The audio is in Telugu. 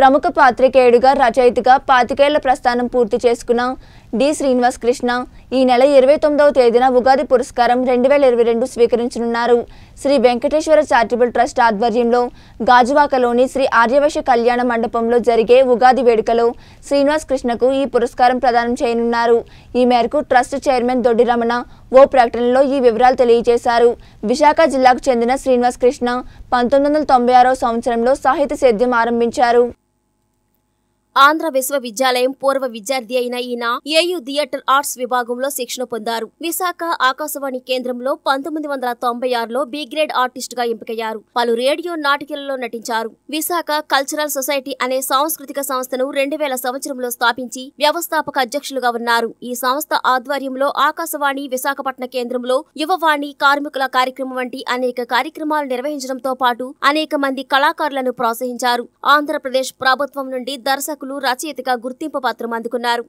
ప్రముఖ పాత్రికేయుడుగా రచయితగా పాతికేళ్ల ప్రస్థానం పూర్తి చేసుకున్న డి శ్రీనివాస్ కృష్ణ ఈ నెల ఇరవై తొమ్మిదవ తేదీన ఉగాది పురస్కారం రెండు వేల ఇరవై రెండు స్వీకరించనున్నారు శ్రీ వెంకటేశ్వర చారిటబుల్ ట్రస్ట్ ఆధ్వర్యంలో గాజువాకలోని శ్రీ ఆర్యవశ కళ్యాణ మండపంలో జరిగే ఉగాది వేడుకలో శ్రీనివాస్ కృష్ణకు ఈ పురస్కారం ప్రదానం చేయనున్నారు ఈ మేరకు ట్రస్ట్ చైర్మన్ దొడ్డి రమణ ఓ ప్రకటనలో ఈ వివరాలు తెలియజేశారు విశాఖ జిల్లాకు చెందిన శ్రీనివాస్ కృష్ణ పంతొమ్మిది వందల తొంభై సంవత్సరంలో సాహిత్య సేద్యం ఆరంభించారు ఆంధ్ర విశ్వవిద్యాలయం పూర్వ విద్యార్థి అయిన ఈయన ఏయు థియేటర్ ఆర్ట్స్ విభాగంలో శిక్షణ పొందారు విశాఖ ఆకాశవాణి కేంద్రంలో పంతొమ్మిది వందల తొంభై ఆరులో బి గ్రేడ్ ఆర్టిస్ట్ గా ఎంపికయ్యారు పలు రేడియో నాటికలలో నటించారు విశాఖ కల్చరల్ సొసైటీ అనే సాంస్కృతిక సంస్థను రెండు వేల సంవత్సరంలో స్థాపించి వ్యవస్థాపక అధ్యక్షులుగా ఉన్నారు ఈ సంస్థ ఆధ్వర్యంలో ఆకాశవాణి విశాఖపట్న కేంద్రంలో యువవాణి కార్మికుల కార్యక్రమం వంటి అనేక కార్యక్రమాలు నిర్వహించడంతో పాటు అనేక మంది కళాకారులను ప్రోత్సహించారు ఆంధ్రప్రదేశ్ ప్రభుత్వం నుండి దర్శక పాలకులు రచయితగా గుర్తింపు పత్రం అందుకున్నారు